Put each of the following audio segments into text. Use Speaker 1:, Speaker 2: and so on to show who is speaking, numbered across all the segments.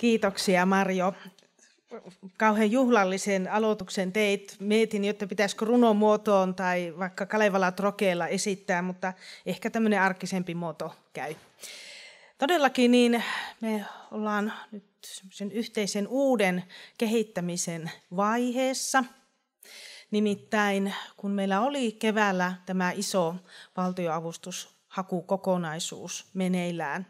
Speaker 1: Kiitoksia Marjo. Kauhean juhlallisen aloituksen teit. Mietin, että pitäisikö runomuotoon tai vaikka Kalevala Trokeella esittää, mutta ehkä tämmöinen arkisempi muoto käy. Todellakin niin me ollaan nyt sen yhteisen uuden kehittämisen vaiheessa. Nimittäin kun meillä oli keväällä tämä iso valtioavustushakukokonaisuus meneillään,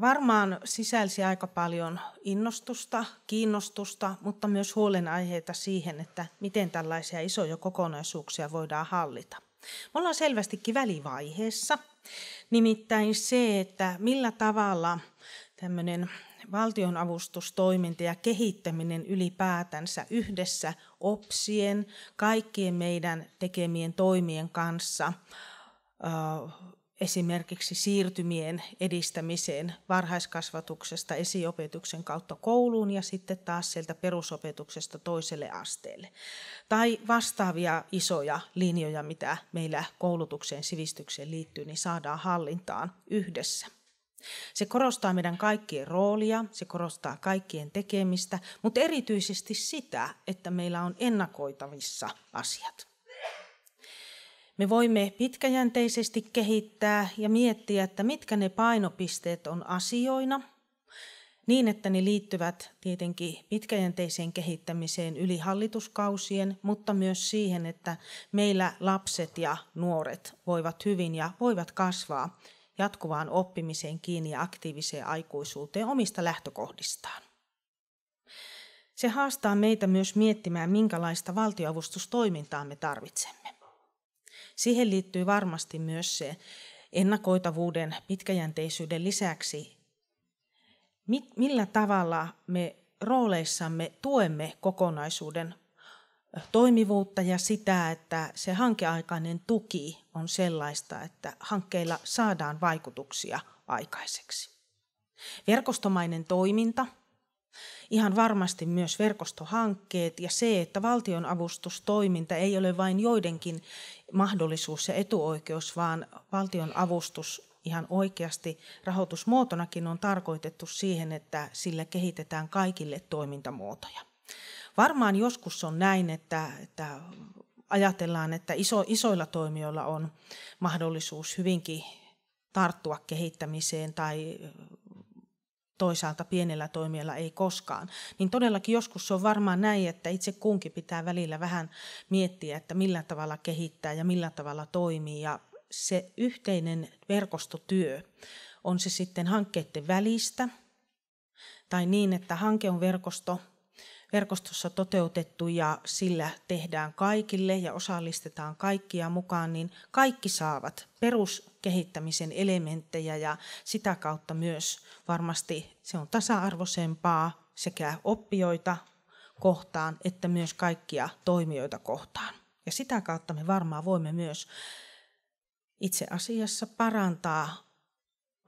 Speaker 1: Varmaan sisälsi aika paljon innostusta, kiinnostusta, mutta myös huolenaiheita siihen, että miten tällaisia isoja kokonaisuuksia voidaan hallita. Me ollaan selvästikin välivaiheessa, nimittäin se, että millä tavalla tämmöinen valtionavustustoiminta ja kehittäminen ylipäätänsä yhdessä OPSien, kaikkien meidän tekemien toimien kanssa – esimerkiksi siirtymien edistämiseen varhaiskasvatuksesta esiopetuksen kautta kouluun ja sitten taas sieltä perusopetuksesta toiselle asteelle. Tai vastaavia isoja linjoja, mitä meillä koulutukseen sivistykseen liittyy, niin saadaan hallintaan yhdessä. Se korostaa meidän kaikkien roolia, se korostaa kaikkien tekemistä, mutta erityisesti sitä, että meillä on ennakoitavissa asiat. Me voimme pitkäjänteisesti kehittää ja miettiä, että mitkä ne painopisteet on asioina, niin että ne liittyvät tietenkin pitkäjänteiseen kehittämiseen yli hallituskausien, mutta myös siihen, että meillä lapset ja nuoret voivat hyvin ja voivat kasvaa jatkuvaan oppimiseen kiinni ja aktiiviseen aikuisuuteen omista lähtökohdistaan. Se haastaa meitä myös miettimään, minkälaista valtioavustustoimintaa me tarvitsemme. Siihen liittyy varmasti myös se ennakoitavuuden, pitkäjänteisyyden lisäksi, millä tavalla me rooleissamme tuemme kokonaisuuden toimivuutta ja sitä, että se hankeaikainen tuki on sellaista, että hankkeilla saadaan vaikutuksia aikaiseksi. Verkostomainen toiminta – Ihan varmasti myös verkostohankkeet ja se, että valtionavustustoiminta ei ole vain joidenkin mahdollisuus ja etuoikeus, vaan valtionavustus ihan oikeasti rahoitusmuotonakin on tarkoitettu siihen, että sillä kehitetään kaikille toimintamuotoja. Varmaan joskus on näin, että, että ajatellaan, että iso, isoilla toimijoilla on mahdollisuus hyvinkin tarttua kehittämiseen tai toisaalta pienellä toimijalla ei koskaan. Niin todellakin joskus se on varmaan näin, että itse kunkin pitää välillä vähän miettiä, että millä tavalla kehittää ja millä tavalla toimii. Ja se yhteinen verkostotyö, on se sitten hankkeiden välistä tai niin, että hanke on verkosto verkostossa toteutettu ja sillä tehdään kaikille ja osallistetaan kaikkia mukaan, niin kaikki saavat peruskehittämisen elementtejä ja sitä kautta myös varmasti se on tasa-arvoisempaa sekä oppijoita kohtaan että myös kaikkia toimijoita kohtaan. Ja sitä kautta me varmaan voimme myös itse asiassa parantaa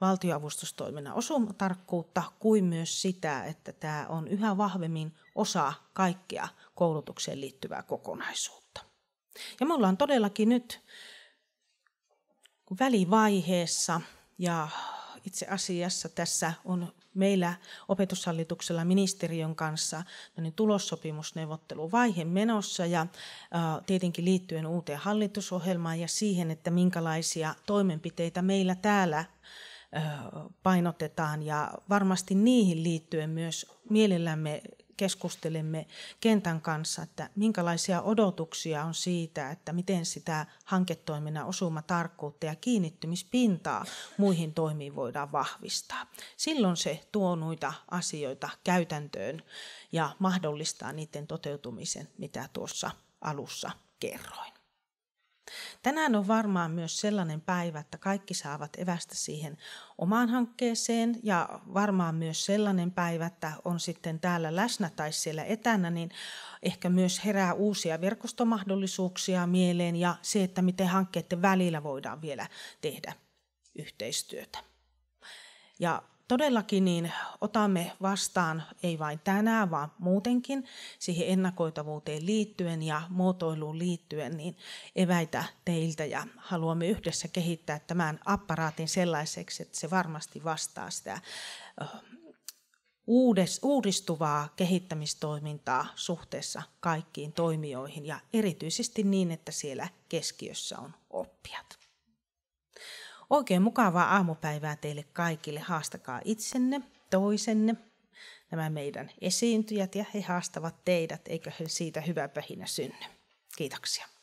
Speaker 1: valtioavustustoiminnan osumatarkkuutta kuin myös sitä, että tämä on yhä vahvemmin osa kaikkea koulutukseen liittyvää kokonaisuutta. Ja me ollaan todellakin nyt välivaiheessa ja itse asiassa tässä on meillä opetushallituksella ministeriön kanssa niin tulossopimusneuvotteluvaihe menossa ja tietenkin liittyen uuteen hallitusohjelmaan ja siihen, että minkälaisia toimenpiteitä meillä täällä painotetaan ja varmasti niihin liittyen myös mielellämme keskustelemme kentän kanssa, että minkälaisia odotuksia on siitä, että miten sitä hanketoiminnan osumatarkkuutta ja kiinnittymispintaa muihin toimiin voidaan vahvistaa. Silloin se tuo noita asioita käytäntöön ja mahdollistaa niiden toteutumisen, mitä tuossa alussa kerroin. Tänään on varmaan myös sellainen päivä, että kaikki saavat evästä siihen omaan hankkeeseen ja varmaan myös sellainen päivä, että on sitten täällä läsnä tai siellä etänä, niin ehkä myös herää uusia verkostomahdollisuuksia mieleen ja se, että miten hankkeiden välillä voidaan vielä tehdä yhteistyötä. Ja todellakin niin otamme vastaan, ei vain tänään, vaan muutenkin siihen ennakoitavuuteen liittyen ja muotoiluun liittyen, niin eväitä teiltä ja haluamme yhdessä kehittää tämän apparaatin sellaiseksi, että se varmasti vastaa sitä uudistuvaa kehittämistoimintaa suhteessa kaikkiin toimijoihin ja erityisesti niin, että siellä keskiössä on oppijat. Oikein mukavaa aamupäivää teille kaikille. Haastakaa itsenne, toisenne, nämä meidän esiintyjät ja he haastavat teidät, eikö siitä hyvä pähinä synny. Kiitoksia.